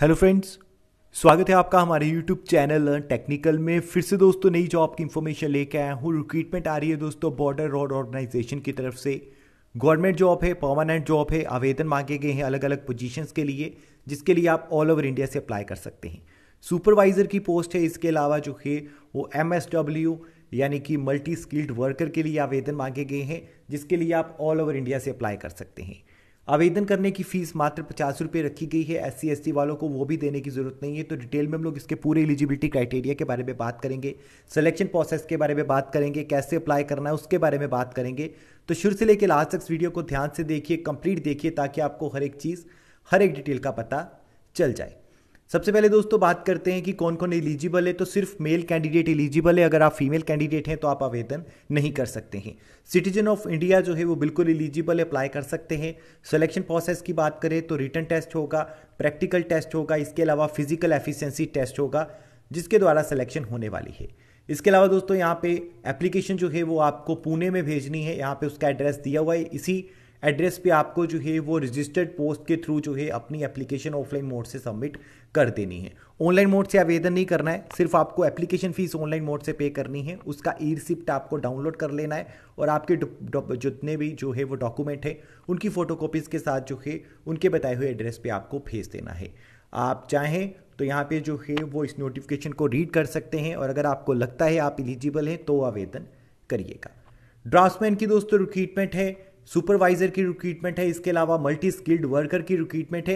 hello friends स्वागत है आपका हमारे यूट्यूब चैनल टेक्निकल में फिर से दोस्तों नई जॉब की इन्फॉर्मेशन लेके आया हूँ रिक्रूटमेंट आ रही है दोस्तों बॉर्डर रोड ऑर्गेनाइजेशन की तरफ से गवर्नमेंट जॉब है परमानेंट जॉब है आवेदन मांगे गए हैं अलग अलग पोजीशंस के लिए जिसके लिए आप ऑल ओवर इंडिया से अप्लाई कर सकते हैं सुपरवाइज़र की पोस्ट है इसके अलावा जो है वो एम यानी कि मल्टी स्किल्ड वर्कर के लिए आवेदन मांगे गए हैं जिसके लिए आप ऑल ओवर इंडिया से अप्लाई कर सकते हैं आवेदन करने की फ़ीस मात्र पचास रुपये रखी गई है एस सी वालों को वो भी देने की ज़रूरत नहीं है तो डिटेल में हम लोग इसके पूरे एलिजिबिलिटी क्राइटेरिया के बारे में बात करेंगे सिलेक्शन प्रोसेस के बारे में बात करेंगे कैसे अप्लाई करना है उसके बारे में बात करेंगे तो शुरू से लेकर लास्ट तक वीडियो को ध्यान से देखिए कंप्लीट देखिए ताकि आपको हर एक चीज़ हर एक डिटेल का पता चल जाए सबसे पहले दोस्तों बात करते हैं कि कौन कौन एलिजिबल है तो सिर्फ मेल कैंडिडेट एलिजिबल है अगर आप फीमेल कैंडिडेट हैं तो आप आवेदन नहीं कर सकते हैं सिटीजन ऑफ इंडिया जो है वो बिल्कुल एलिजिबल अप्लाई कर सकते हैं सिलेक्शन प्रोसेस की बात करें तो रिटर्न टेस्ट होगा प्रैक्टिकल टेस्ट होगा इसके अलावा फिजिकल एफिशिएंसी टेस्ट होगा जिसके द्वारा सिलेक्शन होने वाली है इसके अलावा दोस्तों यहाँ पे एप्लीकेशन जो है वो आपको पुणे में भेजनी है यहाँ पे उसका एड्रेस दिया हुआ है इसी एड्रेस पे आपको जो है वो रजिस्टर्ड पोस्ट के थ्रू जो है अपनी एप्लीकेशन ऑफलाइन मोड से सबमिट कर देनी है ऑनलाइन मोड से आवेदन नहीं करना है सिर्फ आपको एप्लीकेशन फीस ऑनलाइन मोड से पे करनी है उसका ई रिसिप्ट आपको डाउनलोड कर लेना है और आपके जितने भी जो है वो डॉक्यूमेंट है उनकी फोटो के साथ जो है उनके बताए हुए एड्रेस पर आपको भेज देना है आप चाहें तो यहाँ पे जो है वो इस नोटिफिकेशन को रीड कर सकते हैं और अगर आपको लगता है आप एलिजिबल हैं तो आवेदन करिएगा ड्राफ्टमैन की दोस्तों रिक्रूटमेंट है सुपरवाइजर की रिक्रूटमेंट है इसके अलावा मल्टी स्किल्ड वर्कर की रिक्रूटमेंट है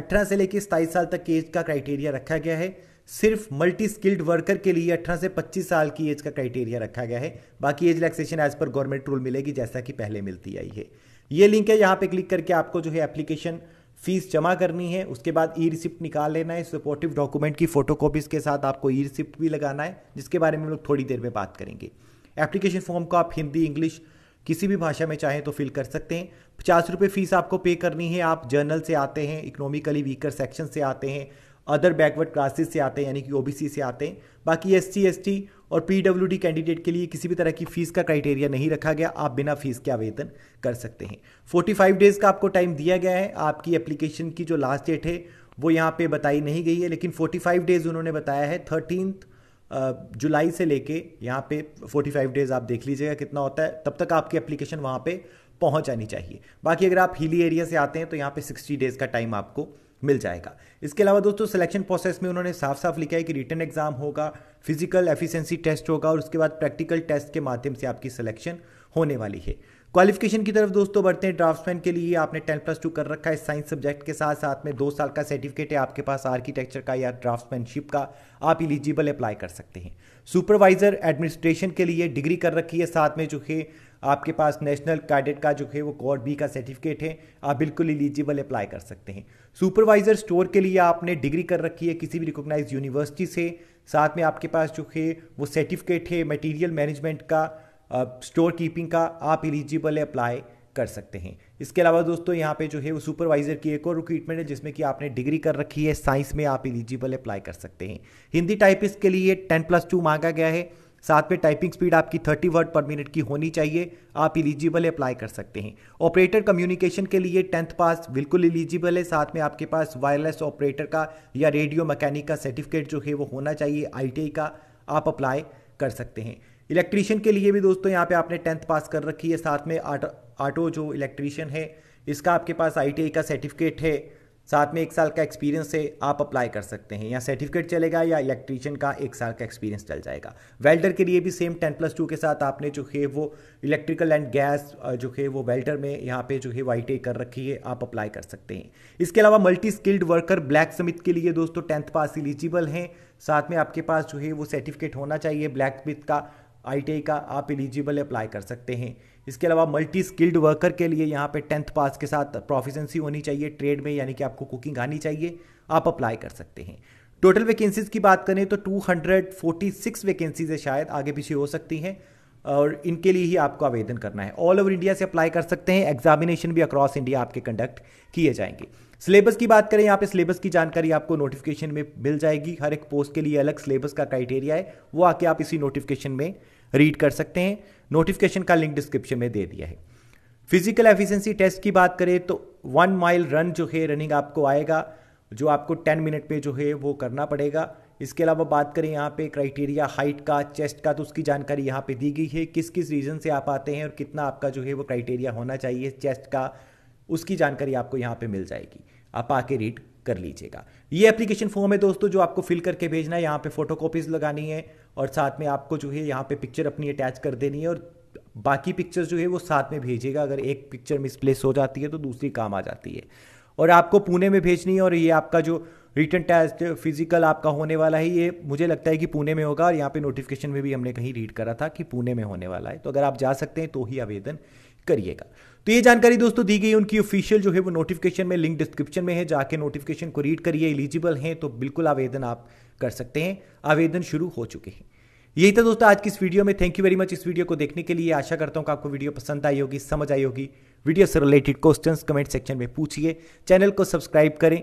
अठारह से लेकर सताईस साल तक की एज का क्राइटेरिया रखा गया है सिर्फ मल्टी स्किल्ड वर्कर के लिए अठारह से पच्चीस साल की एज का क्राइटेरिया रखा गया है बाकी एज रिलैक्सेशन एज पर गवर्नमेंट रूल मिलेगी जैसा कि पहले मिलती आई है ये लिंक है यहाँ पे क्लिक करके आपको जो है एप्लीकेशन फीस जमा करनी है उसके बाद ई रिसिप्ट निकाल लेना है सपोर्टिव डॉक्यूमेंट की फोटोकॉपीज के साथ आपको ई रिसिप्ट भी लगाना है जिसके बारे में हम लोग थोड़ी देर में बात करेंगे एप्लीकेशन फॉर्म को आप हिंदी इंग्लिश किसी भी भाषा में चाहें तो फिल कर सकते हैं पचास रुपये फ़ीस आपको पे करनी है आप जर्नल से आते हैं इकोनॉमिकली वीकर सेक्शन से आते हैं अदर बैकवर्ड क्लासेस से आते हैं यानी कि ओबीसी से आते हैं बाकी एस सी और पीडब्ल्यूडी कैंडिडेट के लिए किसी भी तरह की फीस का क्राइटेरिया नहीं रखा गया आप बिना फीस के आवेदन कर सकते हैं 45 डेज़ का आपको टाइम दिया गया है आपकी एप्लीकेशन की जो लास्ट डेट है वो यहाँ पे बताई नहीं गई है लेकिन 45 डेज़ उन्होंने बताया है थर्टीनथ जुलाई से लेके यहाँ पे 45 डेज़ आप देख लीजिएगा कितना होता है तब तक आपकी एप्लीकेशन वहाँ पे पहुँच जानी चाहिए बाकी अगर आप हिली एरिया से आते हैं तो यहाँ पे 60 डेज़ का टाइम आपको मिल जाएगा इसके अलावा दोस्तों सिलेक्शन प्रोसेस में उन्होंने साफ साफ लिखा है कि रिटर्न एग्जाम होगा फिजिकल एफिशिएंसी टेस्ट होगा और उसके बाद प्रैक्टिकल टेस्ट के माध्यम से आपकी सिलेक्शन होने वाली है क्वालिफिकेशन की तरफ दोस्तों बढ़ते हैं ड्राफ्टमैन के लिए आपने टेन प्लस टू कर रखा है साइंस सब्जेक्ट के साथ साथ में दो साल का सर्टिफिकेट है आपके पास आर्किटेक्चर का या ड्राफ्टमैनशिप का आप इलिजिबल अप्लाई कर सकते हैं सुपरवाइजर एडमिनिस्ट्रेशन के लिए डिग्री कर रखी है साथ में जो है आपके पास नेशनल कैडेट का जो है वो कोर बी का सर्टिफिकेट है आप बिल्कुल इलिजिबल अप्लाई कर सकते हैं सुपरवाइजर स्टोर के लिए आपने डिग्री कर रखी है किसी भी रिकोगनाइज यूनिवर्सिटी से साथ में आपके पास जो है वो सर्टिफिकेट है मटेरियल मैनेजमेंट का स्टोर कीपिंग का आप एलिजिबल अप्लाई कर सकते हैं इसके अलावा दोस्तों यहाँ पे जो है वो सुपरवाइजर की एक और रिक्रूटमेंट है जिसमें कि आपने डिग्री कर रखी है साइंस में आप एलिजिबल अप्लाई कर सकते हैं हिंदी टाइपिस्ट के लिए टेन प्लस टू मांगा गया है साथ में टाइपिंग स्पीड आपकी थर्टी वर्ड पर मिनट की होनी चाहिए आप इलिजिबल अप्लाई कर सकते हैं ऑपरेटर कम्युनिकेशन के लिए टेंथ पास बिल्कुल एलिजिबल है साथ में आपके पास वायरलेस ऑपरेटर का या रेडियो मैकेनिक का सर्टिफिकेट जो है वो होना चाहिए आई का आप अप्लाई कर सकते हैं इलेक्ट्रीशियन के लिए भी दोस्तों यहाँ पे आपने टेंथ पास कर रखी है साथ में ऑटो जो इलेक्ट्रीशियन है इसका आपके पास आई का सर्टिफिकेट है साथ में एक साल का एक्सपीरियंस है आप अप्लाई कर सकते हैं या सर्टिफिकेट चलेगा या इलेक्ट्रीशियन का एक साल का एक्सपीरियंस चल जाएगा वेल्डर के लिए भी सेम टेन प्लस टू के साथ आपने जो है वो इलेक्ट्रिकल एंड गैस जो है वो वेल्डर में यहाँ पे जो है वाई कर रखी है आप अप्लाई कर सकते हैं इसके अलावा multi skilled worker blacksmith के लिए दोस्तों टेंथ पास एलिजिबल हैं साथ में आपके पास जो है वो सर्टिफिकेट होना चाहिए ब्लैक स्मिथ का आई का आप एलिजिबल अप्लाई कर सकते हैं इसके अलावा मल्टी स्किल्ड वर्कर के लिए यहाँ पे टेंथ पास के साथ प्रोफिशेंसी होनी चाहिए ट्रेड में यानी कि आपको कुकिंग आनी चाहिए आप अप्लाई कर सकते हैं टोटल वैकेंसीज़ की बात करें तो 246 वैकेंसीज है शायद आगे पीछे हो सकती हैं और इनके लिए ही आपको आवेदन करना है ऑल ओवर इंडिया से अप्लाई कर सकते हैं एग्जामिनेशन भी अक्रॉस इंडिया आपके कंडक्ट किए जाएंगे सिलेबस की बात करें यहाँ पे सिलेबस की जानकारी आपको नोटिफिकेशन में मिल जाएगी हर एक पोस्ट के लिए अलग सिलेबस का क्राइटेरिया है वो आके आप इसी नोटिफिकेशन में रीड कर सकते हैं नोटिफिकेशन का लिंक डिस्क्रिप्शन में दे दिया है फिजिकल एफिशिएंसी टेस्ट की बात करें तो वन माइल रन जो है रनिंग आपको आएगा जो आपको टेन मिनट में जो है वो करना पड़ेगा इसके अलावा बात करें यहाँ पे क्राइटेरिया हाइट का चेस्ट का तो उसकी जानकारी यहाँ पे दी गई है किस किस रीजन से आप आते हैं और कितना आपका जो है वो क्राइटेरिया होना चाहिए चेस्ट का उसकी जानकारी आपको यहाँ पे मिल जाएगी आप आके रीड कर लीजिएगा ये एप्लीकेशन फॉर्म है दोस्तों जो आपको फिल करके भेजना है यहाँ पे फोटो लगानी है और साथ में आपको जो है यहाँ पे पिक्चर अपनी अटैच कर देनी है और बाकी पिक्चर जो है वो साथ में भेजिएगा अगर एक पिक्चर मिसप्लेस हो जाती है तो दूसरी काम आ जाती है और आपको पुणे में भेजनी है और ये आपका जो रिटर्न टेस्ट फिजिकल आपका होने वाला है ये मुझे लगता है कि पुणे में होगा और यहाँ पे नोटिफिकेशन में भी हमने कहीं रीड करा था कि पुणे में होने वाला है तो अगर आप जा सकते हैं तो ही आवेदन करिएगा तो ये जानकारी दोस्तों दी गई उनकी ऑफिशियल जो है वो नोटिफिकेशन में लिंक डिस्क्रिप्शन में है जाके नोटिफिकेशन को रीड करिए एलिजिबल हैं तो बिल्कुल आवेदन आप कर सकते हैं आवेदन शुरू हो चुके हैं यही था दोस्तों आज की इस वीडियो में थैंक यू वेरी मच इस वीडियो को देखने के लिए आशा करता हूँ कि आपको वीडियो पसंद आई होगी समझ आई होगी वीडियो से रिलेटेड क्वेश्चंस कमेंट सेक्शन में पूछिए चैनल को सब्सक्राइब करें